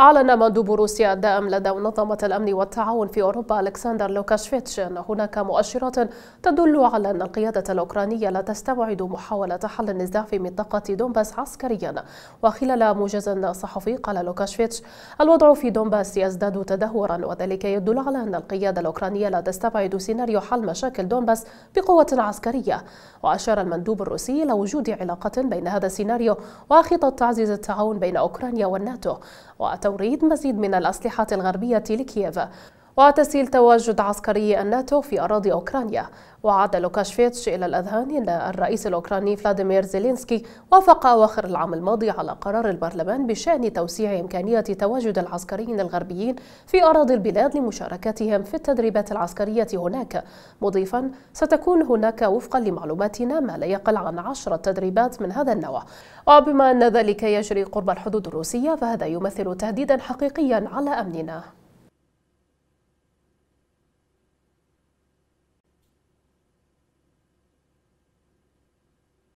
أعلن مندوب روسيا الدائم لدى منظمة الأمن والتعاون في أوروبا ألكسندر لوكاشفيتش أن هناك مؤشرات تدل على أن القيادة الأوكرانية لا تستبعد محاولة حل النزاع في منطقة دونباس عسكريا وخلال موجز صحفي قال لوكاشفيتش الوضع في دونباس يزداد تدهورا وذلك يدل على أن القيادة الأوكرانية لا تستبعد سيناريو حل مشاكل دونباس بقوة عسكرية وأشار المندوب الروسي إلى وجود علاقة بين هذا السيناريو وخطط تعزيز التعاون بين أوكرانيا والناتو توريد مزيد من الأسلحة الغربية لكييف وتسهيل تواجد عسكري الناتو في أراضي أوكرانيا وعاد لوكاشفيتش إلى الأذهان أن الرئيس الأوكراني فلاديمير زيلينسكي وافق أواخر العام الماضي على قرار البرلمان بشأن توسيع إمكانية تواجد العسكريين الغربيين في أراضي البلاد لمشاركتهم في التدريبات العسكرية هناك مضيفا ستكون هناك وفقا لمعلوماتنا ما لا يقل عن عشرة تدريبات من هذا النوع وبما أن ذلك يجري قرب الحدود الروسية فهذا يمثل تهديدا حقيقيا على أمننا